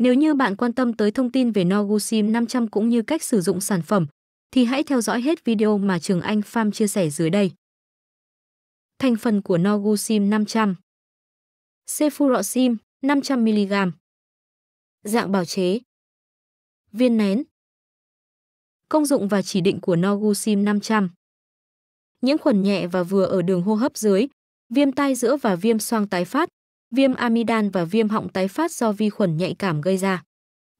Nếu như bạn quan tâm tới thông tin về Sim 500 cũng như cách sử dụng sản phẩm, thì hãy theo dõi hết video mà Trường Anh Farm chia sẻ dưới đây. Thành phần của Sim 500 Cefuroxim 500mg Dạng bào chế Viên nén Công dụng và chỉ định của Sim 500 Nhiễm khuẩn nhẹ và vừa ở đường hô hấp dưới, viêm tai giữa và viêm xoang tái phát, viêm amidan và viêm họng tái phát do vi khuẩn nhạy cảm gây ra.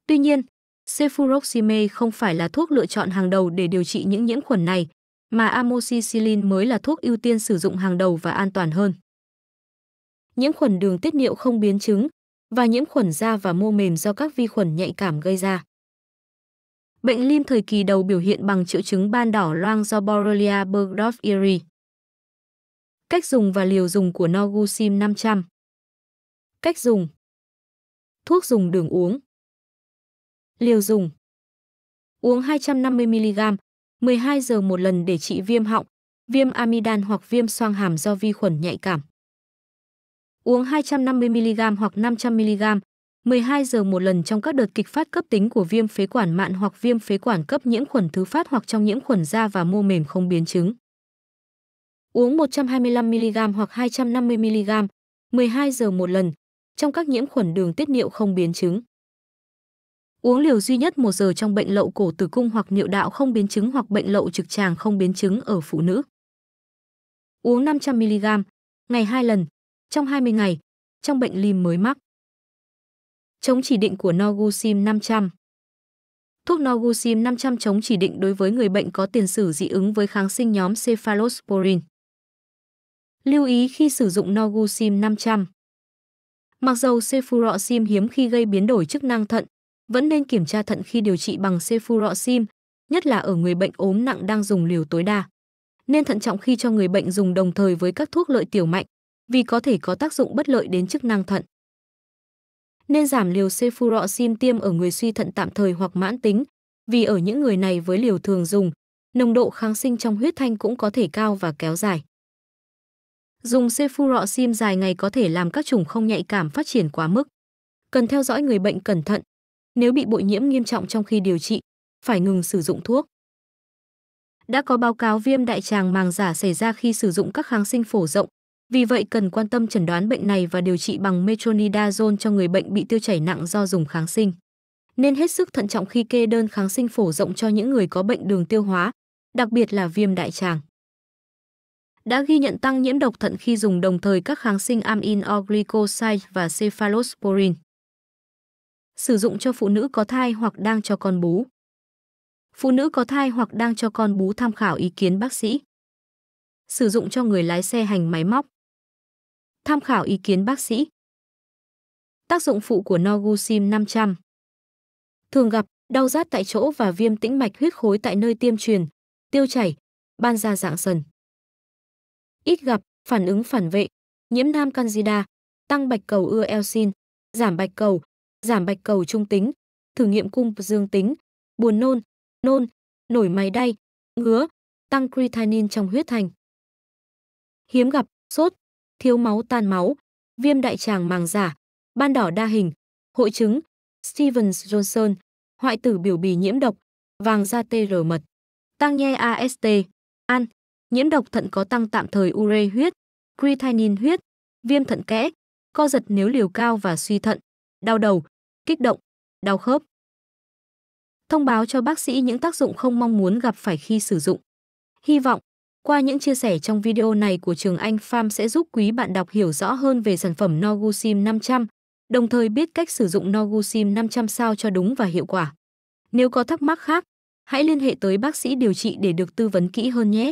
Tuy nhiên, cefuroxime không phải là thuốc lựa chọn hàng đầu để điều trị những nhiễm khuẩn này, mà amoxicillin mới là thuốc ưu tiên sử dụng hàng đầu và an toàn hơn. Nhiễm khuẩn đường tiết niệu không biến chứng và nhiễm khuẩn da và mô mềm do các vi khuẩn nhạy cảm gây ra. Bệnh lim thời kỳ đầu biểu hiện bằng triệu chứng ban đỏ loang do Borrelia burgdorferi. Cách dùng và liều dùng của Nogusim 500 Cách dùng Thuốc dùng đường uống Liều dùng Uống 250mg, 12 giờ một lần để trị viêm họng, viêm amidan hoặc viêm xoang hàm do vi khuẩn nhạy cảm. Uống 250mg hoặc 500mg, 12 giờ một lần trong các đợt kịch phát cấp tính của viêm phế quản mạn hoặc viêm phế quản cấp nhiễm khuẩn thứ phát hoặc trong nhiễm khuẩn da và mô mềm không biến chứng. Uống 125mg hoặc 250mg, 12 giờ một lần, trong các nhiễm khuẩn đường tiết niệu không biến chứng. Uống liều duy nhất một giờ trong bệnh lậu cổ tử cung hoặc niệu đạo không biến chứng hoặc bệnh lậu trực tràng không biến chứng ở phụ nữ. Uống 500 mg ngày 2 lần trong 20 ngày trong bệnh lim mới mắc. Chống chỉ định của Nogusim 500 Thuốc Nogusim 500 chống chỉ định đối với người bệnh có tiền sử dị ứng với kháng sinh nhóm cephalosporin. Lưu ý khi sử dụng Nogusim 500 Mặc dù cefuroxim hiếm khi gây biến đổi chức năng thận, vẫn nên kiểm tra thận khi điều trị bằng cefuroxim, nhất là ở người bệnh ốm nặng đang dùng liều tối đa. Nên thận trọng khi cho người bệnh dùng đồng thời với các thuốc lợi tiểu mạnh, vì có thể có tác dụng bất lợi đến chức năng thận. Nên giảm liều cefuroxim tiêm ở người suy thận tạm thời hoặc mãn tính, vì ở những người này với liều thường dùng, nồng độ kháng sinh trong huyết thanh cũng có thể cao và kéo dài. Dùng cefurọ sim dài ngày có thể làm các trùng không nhạy cảm phát triển quá mức. Cần theo dõi người bệnh cẩn thận. Nếu bị bội nhiễm nghiêm trọng trong khi điều trị, phải ngừng sử dụng thuốc. Đã có báo cáo viêm đại tràng màng giả xảy ra khi sử dụng các kháng sinh phổ rộng, vì vậy cần quan tâm chẩn đoán bệnh này và điều trị bằng metronidazole cho người bệnh bị tiêu chảy nặng do dùng kháng sinh. Nên hết sức thận trọng khi kê đơn kháng sinh phổ rộng cho những người có bệnh đường tiêu hóa, đặc biệt là viêm đại tràng đã ghi nhận tăng nhiễm độc thận khi dùng đồng thời các kháng sinh amin or và cephalosporin. Sử dụng cho phụ nữ có thai hoặc đang cho con bú. Phụ nữ có thai hoặc đang cho con bú tham khảo ý kiến bác sĩ. Sử dụng cho người lái xe hành máy móc. Tham khảo ý kiến bác sĩ. Tác dụng phụ của Nogusim 500 Thường gặp, đau rát tại chỗ và viêm tĩnh mạch huyết khối tại nơi tiêm truyền, tiêu chảy, ban da dạng sần ít gặp, phản ứng phản vệ, nhiễm nam candida, tăng bạch cầu ưa elsin giảm bạch cầu, giảm bạch cầu trung tính, thử nghiệm cung dương tính, buồn nôn, nôn, nổi máy đay, ngứa, tăng creatinine trong huyết thành. Hiếm gặp, sốt, thiếu máu tan máu, viêm đại tràng màng giả, ban đỏ đa hình, hội chứng, Stevens Johnson, hoại tử biểu bì nhiễm độc, vàng da tê rờ mật, tăng nhe AST, an, Nhiễm độc thận có tăng tạm thời ure huyết, creatinine huyết, viêm thận kẽ, co giật nếu liều cao và suy thận, đau đầu, kích động, đau khớp. Thông báo cho bác sĩ những tác dụng không mong muốn gặp phải khi sử dụng. Hy vọng, qua những chia sẻ trong video này của Trường Anh Farm sẽ giúp quý bạn đọc hiểu rõ hơn về sản phẩm Nogusim 500, đồng thời biết cách sử dụng Nogusim 500 sao cho đúng và hiệu quả. Nếu có thắc mắc khác, hãy liên hệ tới bác sĩ điều trị để được tư vấn kỹ hơn nhé.